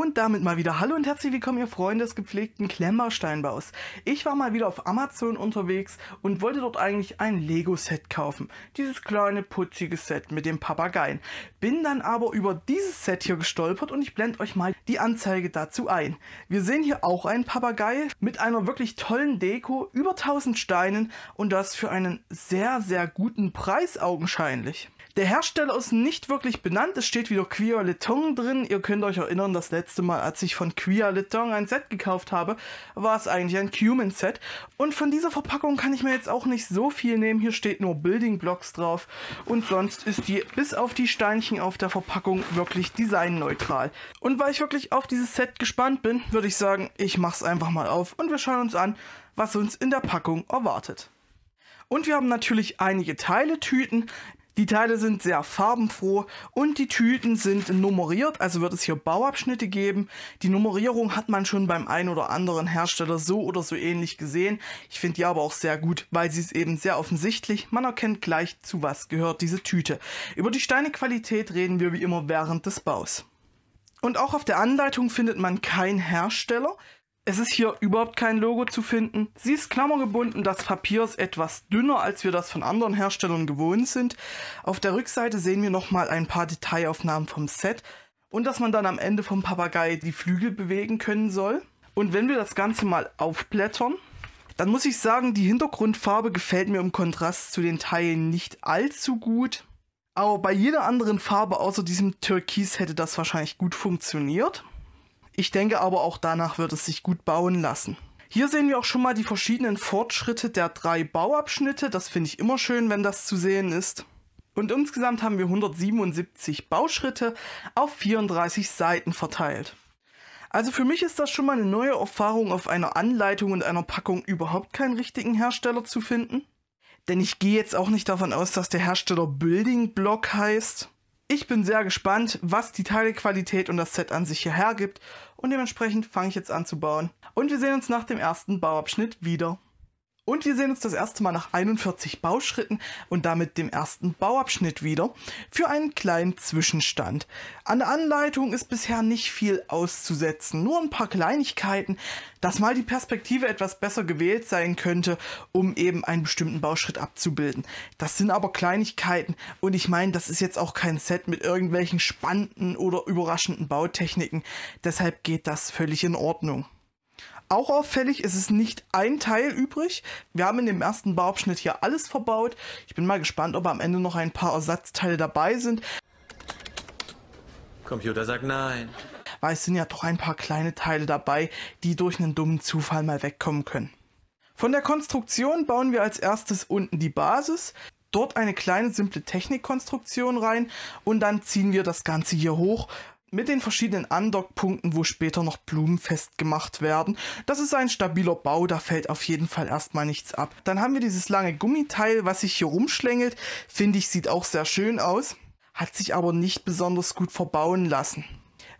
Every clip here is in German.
Und damit mal wieder Hallo und herzlich willkommen, ihr Freunde des gepflegten Klemmersteinbaus. Ich war mal wieder auf Amazon unterwegs und wollte dort eigentlich ein Lego-Set kaufen. Dieses kleine, putzige Set mit dem Papageien. Bin dann aber über dieses Set hier gestolpert und ich blende euch mal die Anzeige dazu ein. Wir sehen hier auch einen Papagei mit einer wirklich tollen Deko, über 1000 Steinen und das für einen sehr, sehr guten Preis augenscheinlich. Der Hersteller ist nicht wirklich benannt, es steht wieder Quia Litong drin. Ihr könnt euch erinnern, das letzte Mal, als ich von Quia Litong ein Set gekauft habe, war es eigentlich ein Cumin Set. Und von dieser Verpackung kann ich mir jetzt auch nicht so viel nehmen. Hier steht nur Building Blocks drauf. Und sonst ist die bis auf die Steinchen auf der Verpackung wirklich designneutral. Und weil ich wirklich auf dieses Set gespannt bin, würde ich sagen, ich mache es einfach mal auf und wir schauen uns an, was uns in der Packung erwartet. Und wir haben natürlich einige Teile, Tüten, die Teile sind sehr farbenfroh und die Tüten sind nummeriert, also wird es hier Bauabschnitte geben. Die Nummerierung hat man schon beim ein oder anderen Hersteller so oder so ähnlich gesehen. Ich finde die aber auch sehr gut, weil sie ist eben sehr offensichtlich. Man erkennt gleich, zu was gehört diese Tüte. Über die Steinequalität reden wir wie immer während des Baus. Und auch auf der Anleitung findet man keinen Hersteller. Es ist hier überhaupt kein Logo zu finden. Sie ist klammergebunden, das Papier ist etwas dünner, als wir das von anderen Herstellern gewohnt sind. Auf der Rückseite sehen wir nochmal ein paar Detailaufnahmen vom Set und dass man dann am Ende vom Papagei die Flügel bewegen können soll. Und wenn wir das Ganze mal aufblättern, dann muss ich sagen, die Hintergrundfarbe gefällt mir im Kontrast zu den Teilen nicht allzu gut. Aber bei jeder anderen Farbe außer diesem Türkis hätte das wahrscheinlich gut funktioniert. Ich denke aber auch danach wird es sich gut bauen lassen. Hier sehen wir auch schon mal die verschiedenen Fortschritte der drei Bauabschnitte. Das finde ich immer schön, wenn das zu sehen ist. Und insgesamt haben wir 177 Bauschritte auf 34 Seiten verteilt. Also für mich ist das schon mal eine neue Erfahrung, auf einer Anleitung und einer Packung überhaupt keinen richtigen Hersteller zu finden. Denn ich gehe jetzt auch nicht davon aus, dass der Hersteller Building Block heißt. Ich bin sehr gespannt, was die Teilequalität und das Set an sich hier hergibt und dementsprechend fange ich jetzt an zu bauen. Und wir sehen uns nach dem ersten Bauabschnitt wieder. Und wir sehen uns das erste Mal nach 41 Bauschritten und damit dem ersten Bauabschnitt wieder für einen kleinen Zwischenstand. An der Anleitung ist bisher nicht viel auszusetzen, nur ein paar Kleinigkeiten, dass mal die Perspektive etwas besser gewählt sein könnte, um eben einen bestimmten Bauschritt abzubilden. Das sind aber Kleinigkeiten und ich meine, das ist jetzt auch kein Set mit irgendwelchen spannenden oder überraschenden Bautechniken, deshalb geht das völlig in Ordnung. Auch auffällig, es ist nicht ein Teil übrig. Wir haben in dem ersten Bauabschnitt hier alles verbaut. Ich bin mal gespannt, ob am Ende noch ein paar Ersatzteile dabei sind. Computer sagt nein. Weil es sind ja doch ein paar kleine Teile dabei, die durch einen dummen Zufall mal wegkommen können. Von der Konstruktion bauen wir als erstes unten die Basis, dort eine kleine simple Technikkonstruktion rein und dann ziehen wir das Ganze hier hoch mit den verschiedenen Andockpunkten, wo später noch Blumen festgemacht werden. Das ist ein stabiler Bau, da fällt auf jeden Fall erstmal nichts ab. Dann haben wir dieses lange Gummiteil, was sich hier rumschlängelt. Finde ich, sieht auch sehr schön aus, hat sich aber nicht besonders gut verbauen lassen.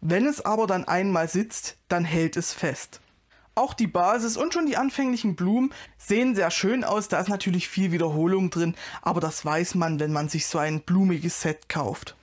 Wenn es aber dann einmal sitzt, dann hält es fest. Auch die Basis und schon die anfänglichen Blumen sehen sehr schön aus, da ist natürlich viel Wiederholung drin, aber das weiß man, wenn man sich so ein blumiges Set kauft.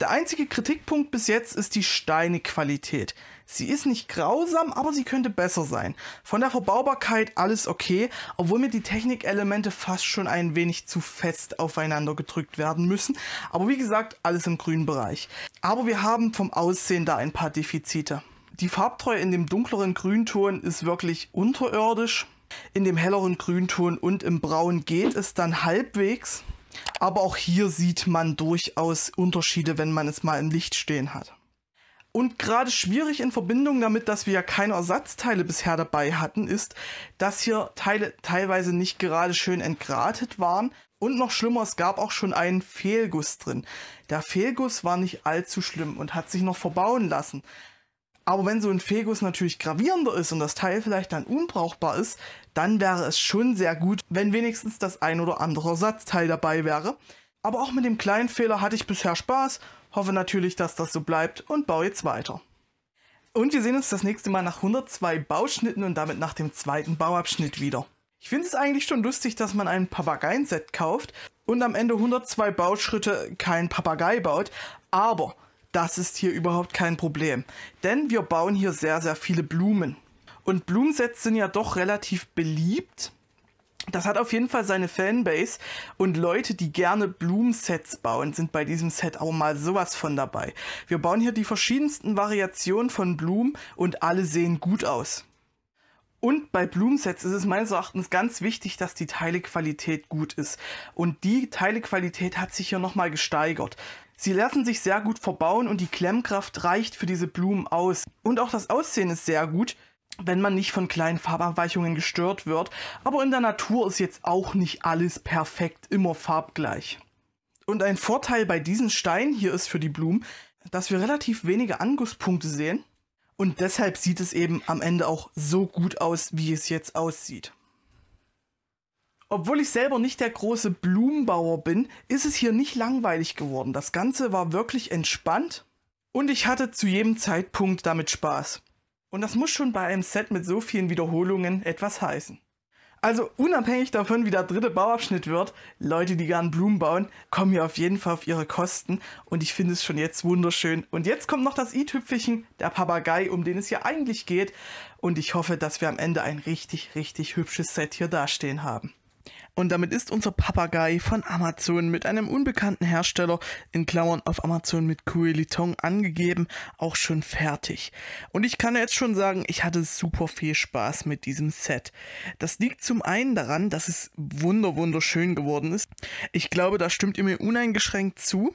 Der einzige Kritikpunkt bis jetzt ist die steine Qualität. Sie ist nicht grausam, aber sie könnte besser sein. Von der Verbaubarkeit alles okay, obwohl mir die Technikelemente fast schon ein wenig zu fest aufeinander gedrückt werden müssen. Aber wie gesagt, alles im grünen Bereich. Aber wir haben vom Aussehen da ein paar Defizite. Die Farbtreue in dem dunkleren Grünton ist wirklich unterirdisch. In dem helleren Grünton und im Braun geht es dann halbwegs. Aber auch hier sieht man durchaus Unterschiede, wenn man es mal im Licht stehen hat. Und gerade schwierig in Verbindung damit, dass wir ja keine Ersatzteile bisher dabei hatten, ist, dass hier Teile teilweise nicht gerade schön entgratet waren. Und noch schlimmer, es gab auch schon einen Fehlguss drin. Der Fehlguss war nicht allzu schlimm und hat sich noch verbauen lassen. Aber wenn so ein Fegus natürlich gravierender ist und das Teil vielleicht dann unbrauchbar ist, dann wäre es schon sehr gut, wenn wenigstens das ein oder andere Ersatzteil dabei wäre. Aber auch mit dem kleinen Fehler hatte ich bisher Spaß, hoffe natürlich, dass das so bleibt und baue jetzt weiter. Und wir sehen uns das nächste Mal nach 102 Bauschnitten und damit nach dem zweiten Bauabschnitt wieder. Ich finde es eigentlich schon lustig, dass man ein Papageienset kauft und am Ende 102 Bauschritte kein Papagei baut, aber das ist hier überhaupt kein Problem. Denn wir bauen hier sehr, sehr viele Blumen. Und Blumensets sind ja doch relativ beliebt. Das hat auf jeden Fall seine Fanbase und Leute, die gerne Blumensets bauen, sind bei diesem Set auch mal sowas von dabei. Wir bauen hier die verschiedensten Variationen von Blumen und alle sehen gut aus. Und bei Bloomsets ist es meines Erachtens ganz wichtig, dass die Teilequalität gut ist. Und die Teilequalität hat sich hier nochmal gesteigert. Sie lassen sich sehr gut verbauen und die Klemmkraft reicht für diese Blumen aus. Und auch das Aussehen ist sehr gut, wenn man nicht von kleinen Farbabweichungen gestört wird. Aber in der Natur ist jetzt auch nicht alles perfekt, immer farbgleich. Und ein Vorteil bei diesen Steinen hier ist für die Blumen, dass wir relativ wenige Angusspunkte sehen und deshalb sieht es eben am Ende auch so gut aus, wie es jetzt aussieht. Obwohl ich selber nicht der große Blumenbauer bin, ist es hier nicht langweilig geworden. Das Ganze war wirklich entspannt und ich hatte zu jedem Zeitpunkt damit Spaß. Und das muss schon bei einem Set mit so vielen Wiederholungen etwas heißen. Also unabhängig davon, wie der dritte Bauabschnitt wird, Leute, die gern Blumen bauen, kommen hier auf jeden Fall auf ihre Kosten und ich finde es schon jetzt wunderschön. Und jetzt kommt noch das i-Tüpfelchen, der Papagei, um den es hier eigentlich geht und ich hoffe, dass wir am Ende ein richtig, richtig hübsches Set hier dastehen haben. Und damit ist unser Papagei von Amazon mit einem unbekannten Hersteller in Klammern auf Amazon mit Coeliton angegeben auch schon fertig. Und ich kann jetzt schon sagen, ich hatte super viel Spaß mit diesem Set. Das liegt zum einen daran, dass es wunder wunderschön geworden ist. Ich glaube, da stimmt ihr mir uneingeschränkt zu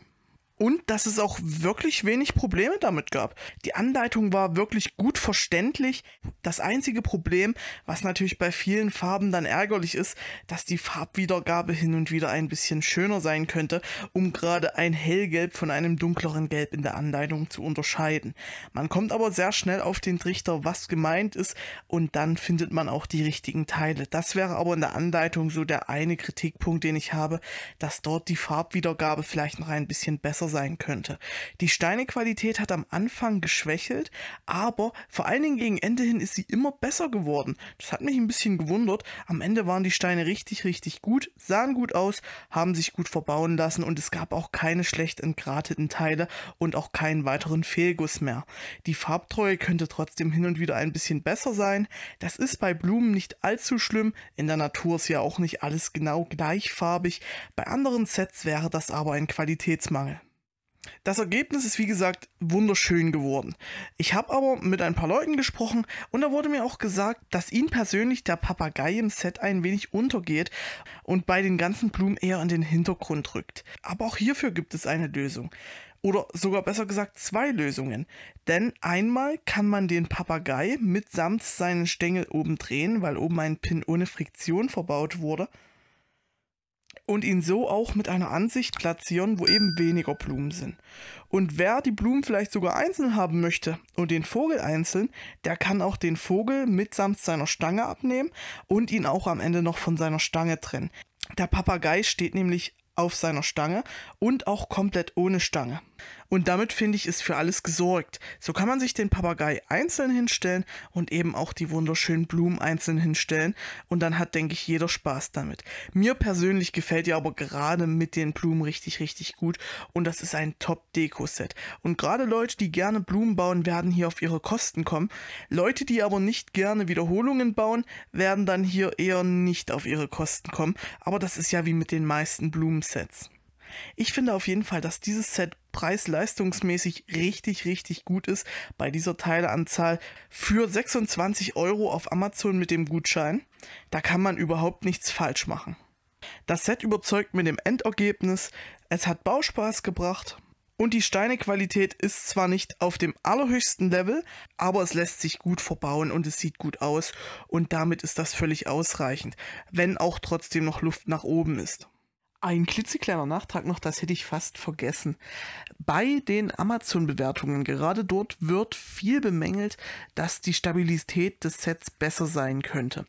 und dass es auch wirklich wenig Probleme damit gab. Die Anleitung war wirklich gut verständlich. Das einzige Problem, was natürlich bei vielen Farben dann ärgerlich ist, dass die Farbwiedergabe hin und wieder ein bisschen schöner sein könnte, um gerade ein hellgelb von einem dunkleren Gelb in der Anleitung zu unterscheiden. Man kommt aber sehr schnell auf den Trichter, was gemeint ist und dann findet man auch die richtigen Teile. Das wäre aber in der Anleitung so der eine Kritikpunkt, den ich habe, dass dort die Farbwiedergabe vielleicht noch ein bisschen besser sein sein könnte. Die Steinequalität hat am Anfang geschwächelt, aber vor allen Dingen gegen Ende hin ist sie immer besser geworden. Das hat mich ein bisschen gewundert. Am Ende waren die Steine richtig, richtig gut, sahen gut aus, haben sich gut verbauen lassen und es gab auch keine schlecht entgrateten Teile und auch keinen weiteren Fehlguss mehr. Die Farbtreue könnte trotzdem hin und wieder ein bisschen besser sein. Das ist bei Blumen nicht allzu schlimm. In der Natur ist ja auch nicht alles genau gleichfarbig. Bei anderen Sets wäre das aber ein Qualitätsmangel. Das Ergebnis ist wie gesagt wunderschön geworden. Ich habe aber mit ein paar Leuten gesprochen und da wurde mir auch gesagt, dass ihn persönlich der Papagei im Set ein wenig untergeht und bei den ganzen Blumen eher in den Hintergrund rückt. Aber auch hierfür gibt es eine Lösung. Oder sogar besser gesagt zwei Lösungen. Denn einmal kann man den Papagei mitsamt seinen Stängel oben drehen, weil oben ein Pin ohne Friktion verbaut wurde und ihn so auch mit einer Ansicht platzieren, wo eben weniger Blumen sind. Und wer die Blumen vielleicht sogar einzeln haben möchte und den Vogel einzeln, der kann auch den Vogel mitsamt seiner Stange abnehmen und ihn auch am Ende noch von seiner Stange trennen. Der Papagei steht nämlich auf seiner Stange und auch komplett ohne Stange. Und damit finde ich, ist für alles gesorgt. So kann man sich den Papagei einzeln hinstellen und eben auch die wunderschönen Blumen einzeln hinstellen. Und dann hat, denke ich, jeder Spaß damit. Mir persönlich gefällt ja aber gerade mit den Blumen richtig, richtig gut. Und das ist ein Top-Deko-Set. Und gerade Leute, die gerne Blumen bauen, werden hier auf ihre Kosten kommen. Leute, die aber nicht gerne Wiederholungen bauen, werden dann hier eher nicht auf ihre Kosten kommen. Aber das ist ja wie mit den meisten Blumensets. Ich finde auf jeden Fall, dass dieses Set preis-leistungsmäßig richtig, richtig gut ist bei dieser Teileanzahl für 26 Euro auf Amazon mit dem Gutschein. Da kann man überhaupt nichts falsch machen. Das Set überzeugt mit dem Endergebnis, es hat Bauspaß gebracht und die Steinequalität ist zwar nicht auf dem allerhöchsten Level, aber es lässt sich gut verbauen und es sieht gut aus und damit ist das völlig ausreichend, wenn auch trotzdem noch Luft nach oben ist. Ein klitzekleiner Nachtrag noch, das hätte ich fast vergessen. Bei den Amazon-Bewertungen, gerade dort wird viel bemängelt, dass die Stabilität des Sets besser sein könnte.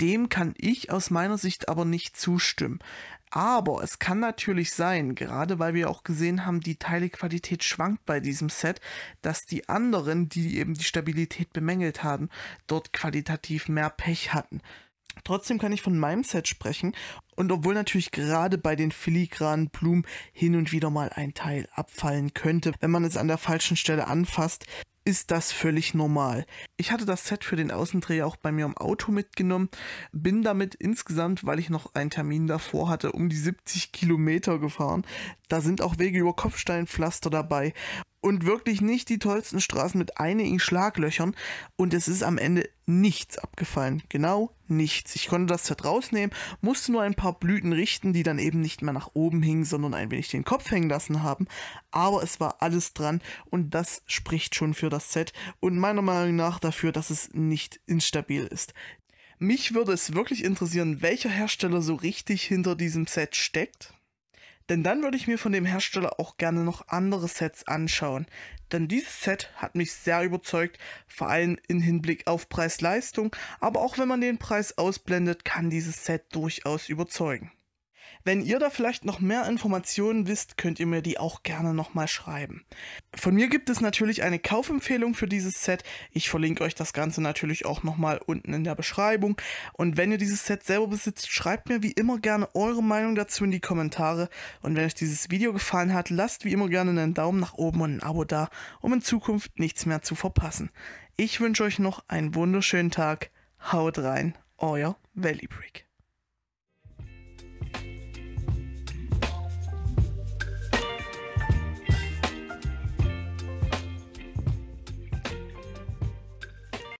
Dem kann ich aus meiner Sicht aber nicht zustimmen. Aber es kann natürlich sein, gerade weil wir auch gesehen haben, die Teilequalität schwankt bei diesem Set, dass die anderen, die eben die Stabilität bemängelt haben, dort qualitativ mehr Pech hatten. Trotzdem kann ich von meinem Set sprechen und obwohl natürlich gerade bei den filigranen Blumen hin und wieder mal ein Teil abfallen könnte, wenn man es an der falschen Stelle anfasst, ist das völlig normal. Ich hatte das Set für den Außendreh auch bei mir im Auto mitgenommen, bin damit insgesamt, weil ich noch einen Termin davor hatte, um die 70 Kilometer gefahren. Da sind auch Wege über Kopfsteinpflaster dabei und wirklich nicht die tollsten Straßen mit einigen Schlaglöchern und es ist am Ende nichts abgefallen. Genau nichts. Ich konnte das Set rausnehmen, musste nur ein paar Blüten richten, die dann eben nicht mehr nach oben hingen, sondern ein wenig den Kopf hängen lassen haben. Aber es war alles dran und das spricht schon für das Set und meiner Meinung nach dafür, dass es nicht instabil ist. Mich würde es wirklich interessieren, welcher Hersteller so richtig hinter diesem Set steckt denn dann würde ich mir von dem Hersteller auch gerne noch andere Sets anschauen. Denn dieses Set hat mich sehr überzeugt, vor allem im Hinblick auf Preis-Leistung, aber auch wenn man den Preis ausblendet, kann dieses Set durchaus überzeugen. Wenn ihr da vielleicht noch mehr Informationen wisst, könnt ihr mir die auch gerne nochmal schreiben. Von mir gibt es natürlich eine Kaufempfehlung für dieses Set. Ich verlinke euch das Ganze natürlich auch nochmal unten in der Beschreibung. Und wenn ihr dieses Set selber besitzt, schreibt mir wie immer gerne eure Meinung dazu in die Kommentare. Und wenn euch dieses Video gefallen hat, lasst wie immer gerne einen Daumen nach oben und ein Abo da, um in Zukunft nichts mehr zu verpassen. Ich wünsche euch noch einen wunderschönen Tag. Haut rein, euer Valley Brick.